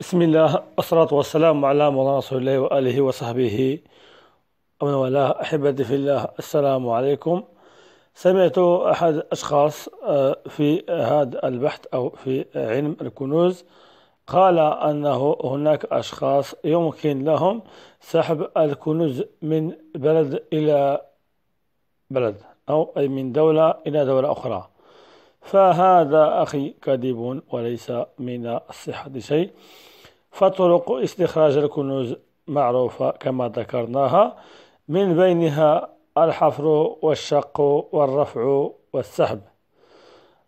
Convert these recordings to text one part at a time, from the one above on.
بسم الله الصلاة والسلام على مولانا رسول الله وآله وصحبه ومن والاه أحبتي في الله السلام عليكم سمعت أحد الأشخاص آه، في هذا البحث أو في علم الكنوز قال أنه هناك أشخاص يمكن لهم سحب الكنوز من بلد إلى بلد أو أي من دولة إلى دولة أخرى فهذا أخي كذب وليس من الصحة شيء فطرق استخراج الكنوز معروفة كما ذكرناها من بينها الحفر والشق والرفع والسحب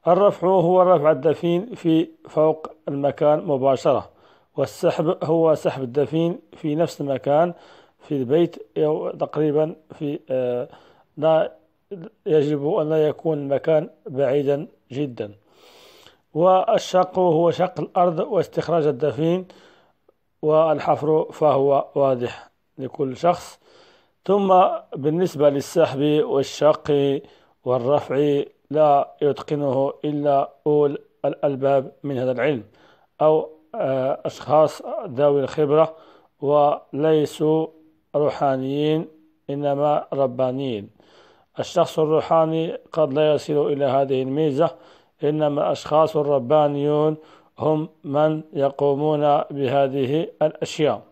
الرفع هو رفع الدفين في فوق المكان مباشرة والسحب هو سحب الدفين في نفس المكان في البيت أو تقريبا في آه، لا يجب أن لا يكون المكان بعيدا جدا والشق هو شق الأرض واستخراج الدفين والحفر فهو واضح لكل شخص ثم بالنسبة للسحب والشق والرفع لا يتقنه إلا أول الألباب من هذا العلم أو آه، أشخاص ذوي الخبرة وليسوا روحانيين إنما ربانيين الشخص الروحاني قد لا يصل إلى هذه الميزة إنما الأشخاص الربانيون هم من يقومون بهذه الأشياء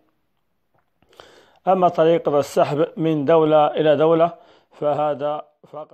أما طريقة السحب من دولة إلى دولة فهذا فقط